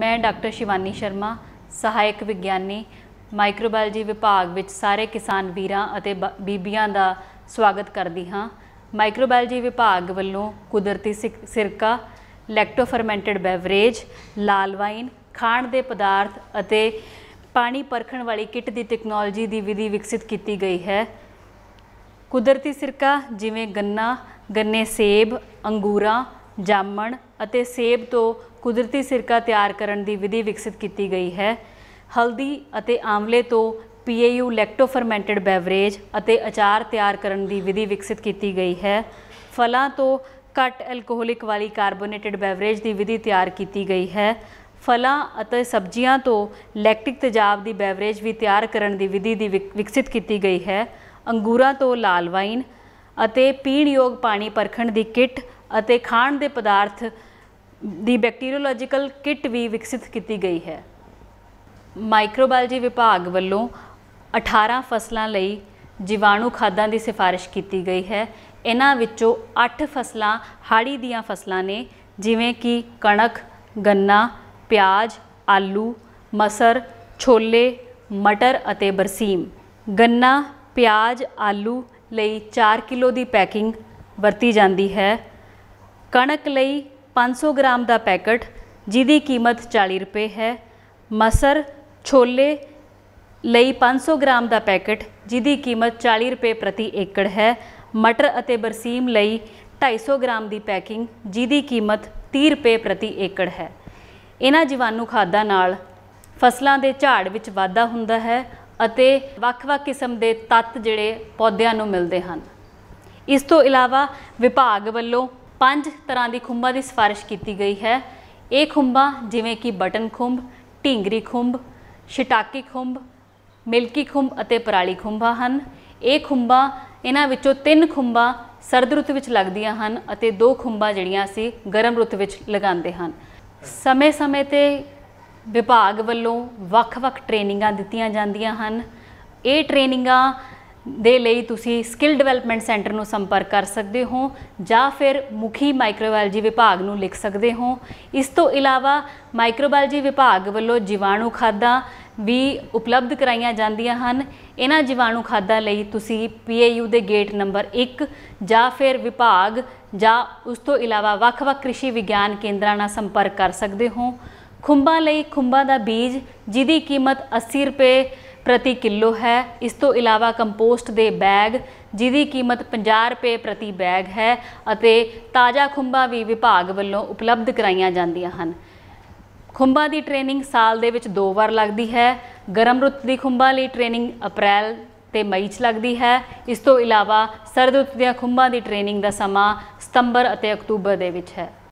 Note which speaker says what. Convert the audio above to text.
Speaker 1: ਮੈਂ ਡਾਕਟਰ ਸ਼ਿਵਾਨੀ ਸ਼ਰਮਾ ਸਹਾਇਕ ਵਿਗਿਆਨੀ ਮਾਈਕਰੋਬਾਇਓਲੋਜੀ ਵਿਭਾਗ ਵਿੱਚ ਸਾਰੇ ਕਿਸਾਨ ਵੀਰਾਂ ਅਤੇ ਬੀਬੀਆਂ ਦਾ ਸਵਾਗਤ ਕਰਦੀ ਹਾਂ ਮਾਈਕਰੋਬਾਇਓਲੋਜੀ ਵਿਭਾਗ ਵੱਲੋਂ ਕੁਦਰਤੀ ਸਿਰਕਾ ਲੈਕਟੋਫਰਮੈਂਟਡ ਬੇਵਰੇਜ ਲਾਲ ਵਾਈਨ ਖਾਣ ਦੇ ਪਦਾਰਥ ਅਤੇ ਪਾਣੀ ਪਰਖਣ ਵਾਲੀ ਕਿੱਟ ਦੀ ਟੈਕਨੋਲੋਜੀ ਦੀ ਵਿਧੀ ਵਿਕਸਿਤ ਕੀਤੀ ਗਈ ਹੈ ਕੁਦਰਤੀ ਸਿਰਕਾ ਜਿਵੇਂ ਗੰਨਾ ਗੰਨੇ ਸੇਬ ਅੰਗੂਰਾਂ ਜਾਮਣ ਅਤੇ ਸੇਬ ਤੋਂ ਕੁਦਰਤੀ ਸਿਰਕਾ ਤਿਆਰ ਕਰਨ ਦੀ ਵਿਧੀ ਵਿਕਸਿਤ ਕੀਤੀ ਗਈ ਹੈ ਹਲਦੀ ਅਤੇ ਆਮਲੇ ਤੋਂ ਪੀਏਯੂ ਲੈਕਟੋਫਰਮੈਂਟਡ ਬੇਵਰੇਜ ਅਤੇ ਅਚਾਰ ਤਿਆਰ ਕਰਨ ਦੀ ਵਿਧੀ ਵਿਕਸਿਤ ਕੀਤੀ ਗਈ ਹੈ ਫਲਾਂ ਤੋਂ ਕਟ ਅਲਕੋਹਲਿਕ ਵਾਲੀ ਕਾਰਬੋਨੇਟਡ ਬੇਵਰੇਜ ਦੀ ਵਿਧੀ ਤਿਆਰ ਕੀਤੀ ਗਈ ਹੈ ਫਲਾਂ ਅਤੇ ਸਬਜ਼ੀਆਂ ਤੋਂ ਲੈਕਟਿਕ ਤੇਜ਼ਾਬ ਦੀ ਬੇਵਰੇਜ ਵੀ ਤਿਆਰ ਕਰਨ ਦੀ ਵਿਧੀ ਦੀ ਵਿਕਸਿਤ ਕੀਤੀ ਗਈ ਹੈ ਅੰਗੂਰਾਂ ਤੋਂ ਲਾਲ ਵਾਈਨ ਅਤੇ ਪੀਣ ਯੋਗ ਪਾਣੀ ਪਰਖਣ ਦੀ ਕਿੱਟ ਅਤੇ ਖਾਣ ਦੇ ਪਦਾਰਥ ਦੀ ਬੈਕਟੀਰੀਓਲੋਜੀਕਲ ਕਿੱਟ ਵੀ ਵਿਕਸਿਤ ਕੀਤੀ ਗਈ ਹੈ ਮਾਈਕਰੋਬਾਇਓਲੋਜੀ ਵਿਭਾਗ ਵੱਲੋਂ 18 ਫਸਲਾਂ ਲਈ ਜੀਵਾਣੂ ਖਾਦਾਂ ਦੀ ਸਿਫਾਰਿਸ਼ ਕੀਤੀ ਗਈ ਹੈ ਇਹਨਾਂ ਵਿੱਚੋਂ 8 ਫਸਲਾਂ ਹਾੜੀ ਦੀਆਂ ਫਸਲਾਂ ਨੇ ਜਿਵੇਂ ਕਿ ਕਣਕ ਗੰਨਾ ਪਿਆਜ਼ ਆਲੂ ਮਸਰ ਛੋਲੇ ਮਟਰ ਅਤੇ ਬਰਸੀਮ ਗੰਨਾ ਪਿਆਜ਼ ਆਲੂ ਲਈ 4 ਕਿਲੋ ਦੀ ਪੈਕਿੰਗ ਵਰਤੀ ਜਾਂਦੀ ਹੈ ਕਣਕ ਲਈ 500 ਗ੍ਰਾਮ ਦਾ ਪੈਕਟ ਜਿਹਦੀ ਕੀਮਤ 40 ਰੁਪਏ ਹੈ ਮਸਰ ਛੋਲੇ ਲਈ 500 ਗ੍ਰਾਮ ਦਾ ਪੈਕਟ ਜਿਹਦੀ ਕੀਮਤ 40 ਰੁਪਏ ਪ੍ਰਤੀ ਏਕੜ ਹੈ ਮਟਰ ਅਤੇ ਬਰਸੀਮ ਲਈ 250 ਗ੍ਰਾਮ ਦੀ ਪੈਕਿੰਗ ਜਿਹਦੀ ਕੀਮਤ 30 ਰੁਪਏ ਪ੍ਰਤੀ ਏਕੜ ਹੈ ਇਹਨਾਂ ਜੀਵਾਣੂ ਖਾਦਾਂ ਨਾਲ ਫਸਲਾਂ ਦੇ ਝਾੜ ਵਿੱਚ ਵਾਧਾ ਹੁੰਦਾ ਹੈ ਅਤੇ ਵੱਖ-ਵੱਖ ਕਿਸਮ ਦੇ ਤੱਤ ਜਿਹੜੇ ਪੌਦਿਆਂ ਨੂੰ ਮਿਲਦੇ ਹਨ ਇਸ ਤੋਂ ਇਲਾਵਾ ਵਿਭਾਗ ਵੱਲੋਂ ਪੰਜ ਤਰ੍ਹਾਂ ਦੀ ਖੁੰਬਾਂ ਦੀ ਸਿਫਾਰਿਸ਼ ਕੀਤੀ ਗਈ ਹੈ ਇਹ ਖੁੰਬਾਂ ਜਿਵੇਂ ਕਿ ਬਟਨ ਖੁੰਬ ਢਿੰਗਰੀ ਖੁੰਬ ਸ਼ਿਟਾਕੀ ਖੁੰਬ ਮਿਲਕੀ ਖੁੰਬ ਅਤੇ ਪਰਾਲੀ ਖੁੰਬਾਂ ਹਨ ਇਹ ਖੁੰਬਾਂ ਇਹਨਾਂ ਵਿੱਚੋਂ ਤਿੰਨ ਖੁੰਬਾਂ ਸਰਦ ਰੁੱਤ ਵਿੱਚ ਲੱਗਦੀਆਂ ਹਨ ਅਤੇ ਦੋ ਖੁੰਬਾਂ ਜਿਹੜੀਆਂ ਸੀ ਗਰਮ ਰੁੱਤ ਵਿੱਚ ਲਗਾਉਂਦੇ ਹਨ ਸਮੇਂ-ਸਮੇਂ ਤੇ ਵਿਭਾਗ ਵੱਲੋਂ ਵੱਖ-ਵੱਖ ਟ੍ਰੇਨਿੰਗਾਂ ਦਿੱਤੀਆਂ ਜਾਂਦੀਆਂ ਹਨ ਇਹ ਟ੍ਰੇਨਿੰਗਾਂ ਦੇ ਲਈ ਤੁਸੀਂ ਸਕਿੱਲ ਡਿਵੈਲਪਮੈਂਟ ਸੈਂਟਰ ਨੂੰ ਸੰਪਰਕ ਕਰ ਸਕਦੇ ਹੋ ਜਾਂ ਫਿਰ ਮੁਖੀ ਮਾਈਕਰੋਬਾਇਓਲੋਜੀ ਵਿਭਾਗ ਨੂੰ ਲਿਖ ਸਕਦੇ ਹੋ ਇਸ ਤੋਂ ਇਲਾਵਾ ਮਾਈਕਰੋਬਾਇਓਲੋਜੀ ਵਿਭਾਗ ਵੱਲੋਂ ਜੀਵਾਣੂ ਖਾਦਾਂ ਵੀ ਉਪਲਬਧ ਕਰਾਈਆਂ ਜਾਂਦੀਆਂ ਹਨ ਇਹਨਾਂ ਜੀਵਾਣੂ ਖਾਦਾਂ ਲਈ ਤੁਸੀਂ ਪੀਏਯੂ ਦੇ ਗੇਟ ਨੰਬਰ 1 ਜਾਂ ਫਿਰ ਵਿਭਾਗ ਜਾਂ ਉਸ ਤੋਂ ਇਲਾਵਾ ਵੱਖ-ਵੱਖ ਕ੍ਰਿਸ਼ੀ ਵਿਗਿਆਨ ਕੇਂਦਰਾਂ ਨਾਲ ਸੰਪਰਕ ਕਰ ਸਕਦੇ ਹੋ ਖੁੰਬਾਂ ਲਈ ਖੁੰਬਾਂ ਦਾ ਬੀਜ ਜਿਹਦੀ ਕੀਮਤ 80 ਰੁਪਏ ਪ੍ਰਤੀ ਕਿਲੋ ਹੈ ਇਸ ਤੋਂ ਇਲਾਵਾ ਕੰਪੋਸਟ ਦੇ ਬੈਗ ਜਿਹਦੀ ਕੀਮਤ 50 ਰੁਪਏ ਪ੍ਰਤੀ ਬੈਗ ਹੈ ਅਤੇ ਤਾਜ਼ਾ ਖੁੰਬਾਂ ਵੀ ਵਿਭਾਗ ਵੱਲੋਂ ਉਪਲਬਧ ਕਰਾਈਆਂ ਜਾਂਦੀਆਂ ਹਨ ਖੁੰਬਾਂ ਦੀ ਟ੍ਰੇਨਿੰਗ ਸਾਲ ਦੇ ਵਿੱਚ ਦੋ ਵਾਰ ਲੱਗਦੀ ਹੈ ਗਰਮ ਰੁੱਤ ਦੀ ਖੁੰਬਾਂ ਲਈ ਟ੍ਰੇਨਿੰਗ ਅਪ੍ਰੈਲ ਤੇ ਮਈ 'ਚ ਲੱਗਦੀ ਹੈ ਇਸ ਤੋਂ ਇਲਾਵਾ ਸਰਦ ਰੁੱਤ ਦੀਆਂ ਖੁੰਬਾਂ ਦੀ ਟ੍ਰੇਨਿੰਗ ਦਾ ਸਮਾਂ ਸਤੰਬਰ ਅਤੇ ਅਕਤੂਬਰ ਦੇ ਵਿੱਚ ਹੈ